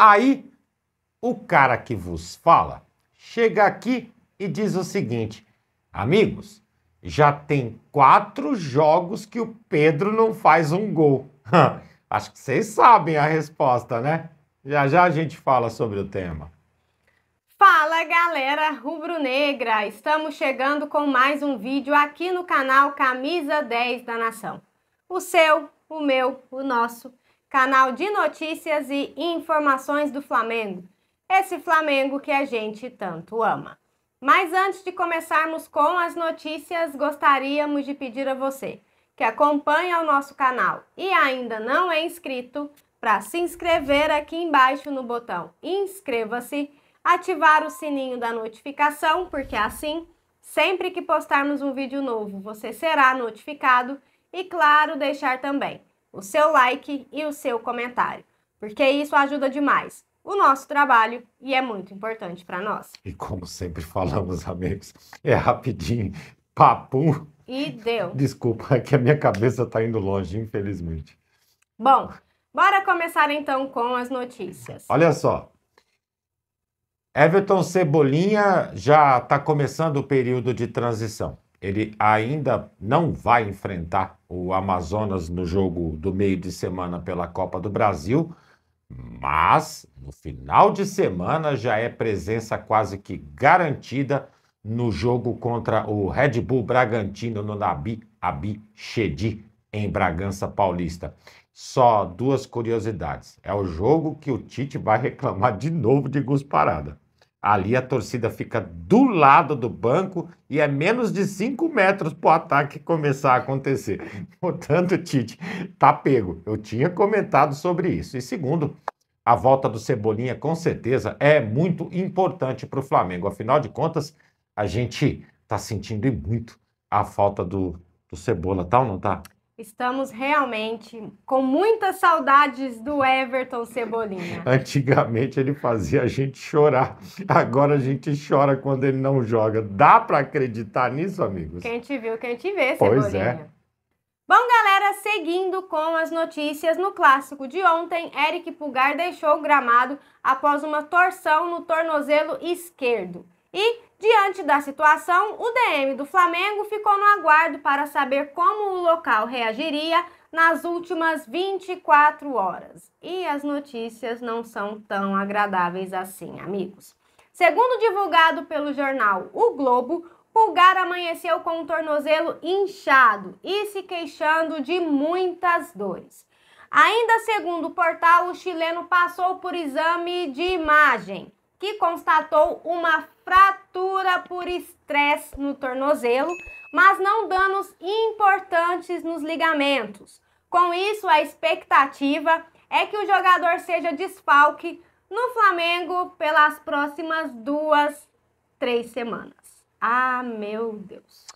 Aí o cara que vos fala chega aqui e diz o seguinte: amigos, já tem quatro jogos que o Pedro não faz um gol. Acho que vocês sabem a resposta, né? Já já a gente fala sobre o tema. Fala galera rubro-negra! Estamos chegando com mais um vídeo aqui no canal Camisa 10 da Nação. O seu, o meu, o nosso canal de notícias e informações do Flamengo. Esse Flamengo que a gente tanto ama. Mas antes de começarmos com as notícias, gostaríamos de pedir a você que acompanha o nosso canal e ainda não é inscrito, para se inscrever aqui embaixo no botão inscreva-se, ativar o sininho da notificação, porque assim, sempre que postarmos um vídeo novo, você será notificado e claro, deixar também o seu like e o seu comentário, porque isso ajuda demais o nosso trabalho e é muito importante para nós. E como sempre falamos, amigos, é rapidinho, papo. E deu. Desculpa, é que a minha cabeça está indo longe, infelizmente. Bom, bora começar então com as notícias. Olha só. Everton Cebolinha já está começando o período de transição ele ainda não vai enfrentar o Amazonas no jogo do meio de semana pela Copa do Brasil, mas no final de semana já é presença quase que garantida no jogo contra o Red Bull Bragantino no Nabi Abi Chedi, em Bragança Paulista. Só duas curiosidades. É o jogo que o Tite vai reclamar de novo de Gus Parada. Ali a torcida fica do lado do banco e é menos de 5 metros para o ataque começar a acontecer. Portanto, Tite, tá pego. Eu tinha comentado sobre isso. E segundo, a volta do Cebolinha com certeza é muito importante para o Flamengo. Afinal de contas, a gente está sentindo muito a falta do, do Cebola, tal, tá não tá? Estamos realmente com muitas saudades do Everton Cebolinha. Antigamente ele fazia a gente chorar, agora a gente chora quando ele não joga. Dá para acreditar nisso, amigos? Quem te viu, quem te vê, Cebolinha. Pois é. Bom, galera, seguindo com as notícias, no clássico de ontem, Eric Pulgar deixou o gramado após uma torção no tornozelo esquerdo. E, diante da situação, o DM do Flamengo ficou no aguardo para saber como o local reagiria nas últimas 24 horas. E as notícias não são tão agradáveis assim, amigos. Segundo divulgado pelo jornal O Globo, Pulgar amanheceu com o um tornozelo inchado e se queixando de muitas dores. Ainda segundo o portal, o chileno passou por exame de imagem que constatou uma fratura por estresse no tornozelo, mas não danos importantes nos ligamentos. Com isso, a expectativa é que o jogador seja desfalque no Flamengo pelas próximas duas, três semanas. Ah, meu Deus!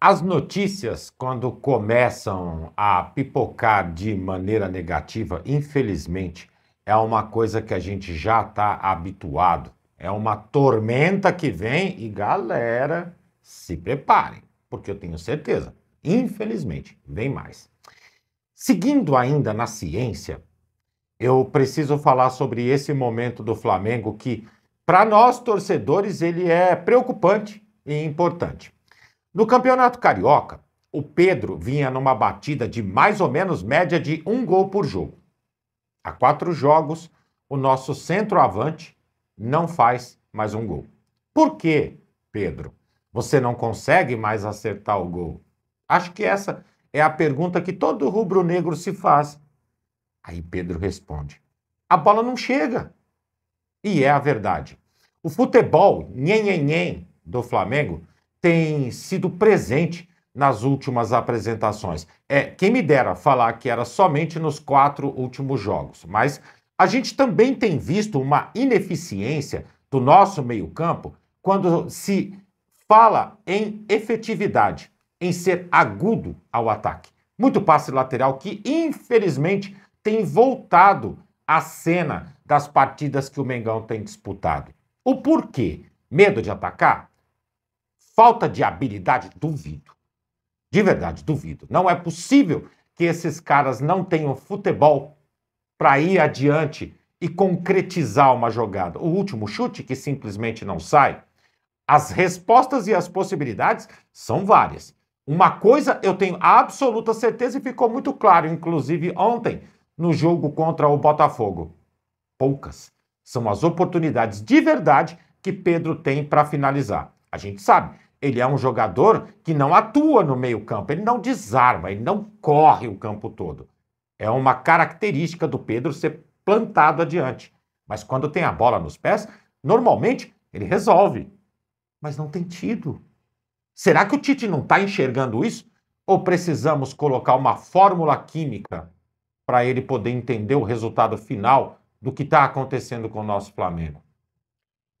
As notícias, quando começam a pipocar de maneira negativa, infelizmente, é uma coisa que a gente já está habituado. É uma tormenta que vem e galera, se preparem, porque eu tenho certeza, infelizmente, vem mais. Seguindo ainda na ciência, eu preciso falar sobre esse momento do Flamengo que, para nós torcedores, ele é preocupante e importante. No Campeonato Carioca, o Pedro vinha numa batida de mais ou menos média de um gol por jogo. Há quatro jogos, o nosso centroavante não faz mais um gol. Por quê, Pedro? Você não consegue mais acertar o gol? Acho que essa é a pergunta que todo rubro-negro se faz. Aí Pedro responde: a bola não chega. E é a verdade. O futebol nhenhenhen do Flamengo tem sido presente nas últimas apresentações. É, quem me dera falar que era somente nos quatro últimos jogos, mas a gente também tem visto uma ineficiência do nosso meio-campo quando se fala em efetividade, em ser agudo ao ataque. Muito passe lateral que, infelizmente, tem voltado à cena das partidas que o Mengão tem disputado. O porquê? Medo de atacar? Falta de habilidade? Duvido. De verdade, duvido. Não é possível que esses caras não tenham futebol para ir adiante e concretizar uma jogada. O último chute que simplesmente não sai. As respostas e as possibilidades são várias. Uma coisa eu tenho absoluta certeza e ficou muito claro, inclusive ontem, no jogo contra o Botafogo. Poucas são as oportunidades de verdade que Pedro tem para finalizar. A gente sabe ele é um jogador que não atua no meio-campo, ele não desarma, ele não corre o campo todo. É uma característica do Pedro ser plantado adiante. Mas quando tem a bola nos pés, normalmente ele resolve. Mas não tem tido. Será que o Tite não está enxergando isso? Ou precisamos colocar uma fórmula química para ele poder entender o resultado final do que está acontecendo com o nosso Flamengo?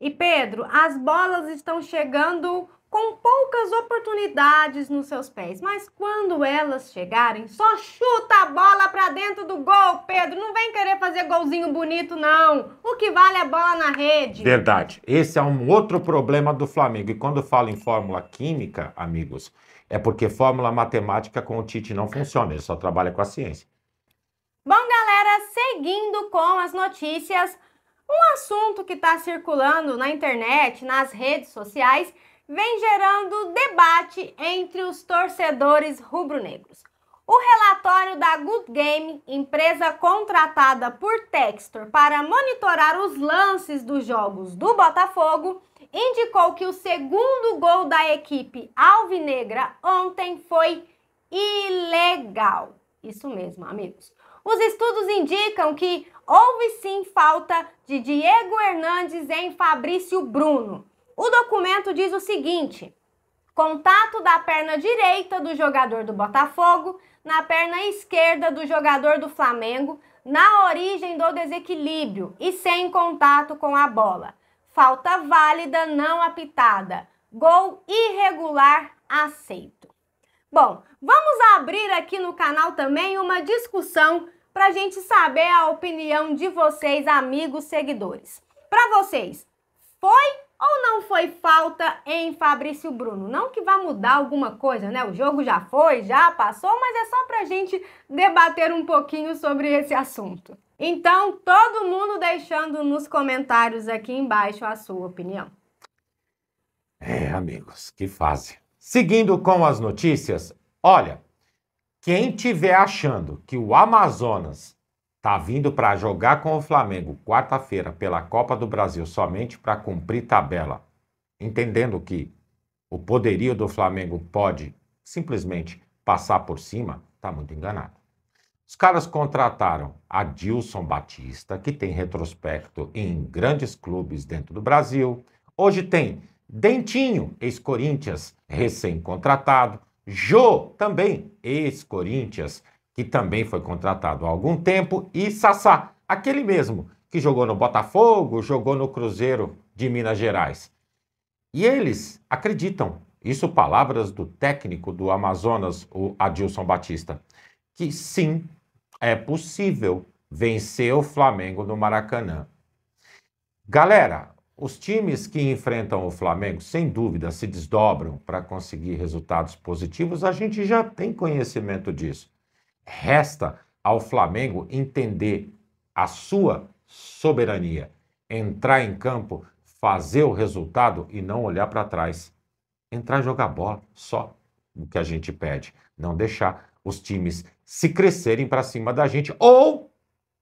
E Pedro, as bolas estão chegando com poucas oportunidades nos seus pés, mas quando elas chegarem, só chuta a bola para dentro do gol, Pedro. Não vem querer fazer golzinho bonito, não. O que vale é a bola na rede. Verdade. Esse é um outro problema do Flamengo. E quando falo em fórmula química, amigos, é porque fórmula matemática com o Tite não funciona. Ele só trabalha com a ciência. Bom, galera, seguindo com as notícias, um assunto que está circulando na internet, nas redes sociais vem gerando debate entre os torcedores rubro-negros. O relatório da Good Game, empresa contratada por Textor para monitorar os lances dos jogos do Botafogo, indicou que o segundo gol da equipe alvinegra ontem foi ilegal. Isso mesmo, amigos. Os estudos indicam que houve sim falta de Diego Hernandes em Fabrício Bruno, o documento diz o seguinte: contato da perna direita do jogador do Botafogo na perna esquerda do jogador do Flamengo na origem do desequilíbrio e sem contato com a bola. Falta válida não apitada. Gol irregular aceito. Bom, vamos abrir aqui no canal também uma discussão para a gente saber a opinião de vocês, amigos seguidores. Para vocês, foi ou não foi falta em Fabrício Bruno? Não que vá mudar alguma coisa, né? O jogo já foi, já passou, mas é só pra gente debater um pouquinho sobre esse assunto. Então, todo mundo deixando nos comentários aqui embaixo a sua opinião. É, amigos, que fase. Seguindo com as notícias, olha, quem tiver achando que o Amazonas Tá vindo para jogar com o Flamengo quarta-feira pela Copa do Brasil somente para cumprir tabela, entendendo que o poderio do Flamengo pode simplesmente passar por cima, tá muito enganado. Os caras contrataram a Dilson Batista, que tem retrospecto em grandes clubes dentro do Brasil. Hoje tem Dentinho, ex-Corinthians, recém-contratado. Jô, também ex-Corinthians, que também foi contratado há algum tempo, e Sassá, aquele mesmo que jogou no Botafogo, jogou no Cruzeiro de Minas Gerais. E eles acreditam, isso palavras do técnico do Amazonas, o Adilson Batista, que sim, é possível vencer o Flamengo no Maracanã. Galera, os times que enfrentam o Flamengo, sem dúvida, se desdobram para conseguir resultados positivos, a gente já tem conhecimento disso. Resta ao Flamengo entender a sua soberania, entrar em campo, fazer o resultado e não olhar para trás. Entrar e jogar bola, só o que a gente pede. Não deixar os times se crescerem para cima da gente ou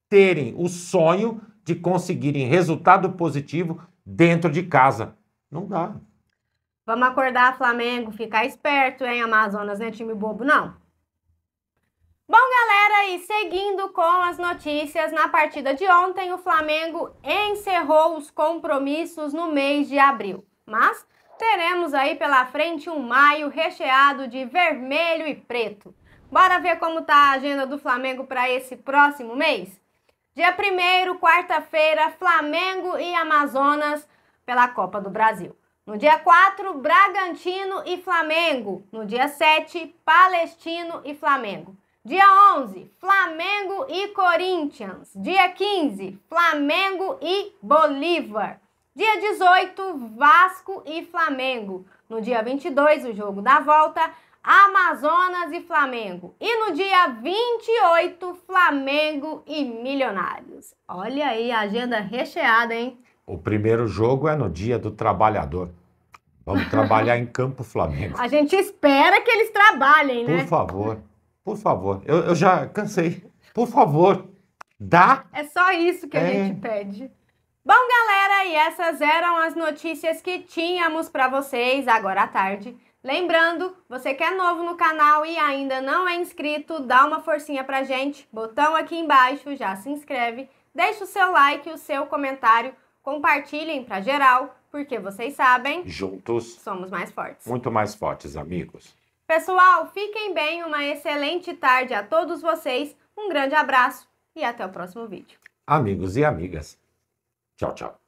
terem o sonho de conseguirem resultado positivo dentro de casa. Não dá. Vamos acordar, Flamengo, ficar esperto, hein, Amazonas, né? Time bobo, não. Bom, galera, e seguindo com as notícias, na partida de ontem o Flamengo encerrou os compromissos no mês de abril. Mas teremos aí pela frente um maio recheado de vermelho e preto. Bora ver como tá a agenda do Flamengo para esse próximo mês? Dia 1 quarta-feira, Flamengo e Amazonas pela Copa do Brasil. No dia 4, Bragantino e Flamengo. No dia 7, Palestino e Flamengo. Dia 11, Flamengo e Corinthians. Dia 15, Flamengo e Bolívar. Dia 18, Vasco e Flamengo. No dia 22, o jogo da volta, Amazonas e Flamengo. E no dia 28, Flamengo e Milionários. Olha aí a agenda recheada, hein? O primeiro jogo é no dia do trabalhador. Vamos trabalhar em Campo Flamengo. A gente espera que eles trabalhem, né? Por favor. Por favor, eu, eu já cansei. Por favor, dá. É só isso que a é. gente pede. Bom, galera, e essas eram as notícias que tínhamos para vocês agora à tarde. Lembrando, você que é novo no canal e ainda não é inscrito, dá uma forcinha pra gente. Botão aqui embaixo, já se inscreve. Deixe o seu like, o seu comentário, compartilhem pra geral, porque vocês sabem, juntos somos mais fortes. Muito mais fortes, amigos. Pessoal, fiquem bem, uma excelente tarde a todos vocês, um grande abraço e até o próximo vídeo. Amigos e amigas, tchau, tchau.